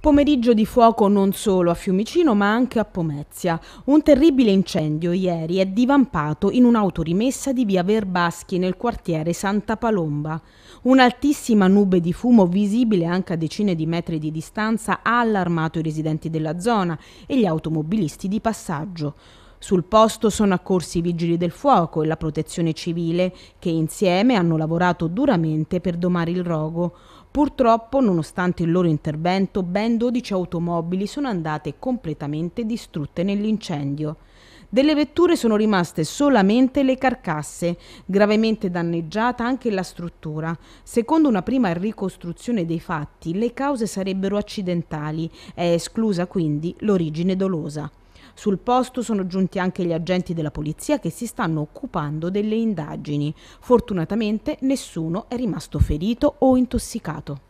Pomeriggio di fuoco non solo a Fiumicino ma anche a Pomezia. Un terribile incendio ieri è divampato in un'autorimessa di via Verbaschi nel quartiere Santa Palomba. Un'altissima nube di fumo visibile anche a decine di metri di distanza ha allarmato i residenti della zona e gli automobilisti di passaggio. Sul posto sono accorsi i vigili del fuoco e la protezione civile che insieme hanno lavorato duramente per domare il rogo. Purtroppo, nonostante il loro intervento, ben 12 automobili sono andate completamente distrutte nell'incendio. Delle vetture sono rimaste solamente le carcasse, gravemente danneggiata anche la struttura. Secondo una prima ricostruzione dei fatti, le cause sarebbero accidentali, è esclusa quindi l'origine dolosa. Sul posto sono giunti anche gli agenti della polizia che si stanno occupando delle indagini. Fortunatamente nessuno è rimasto ferito o intossicato.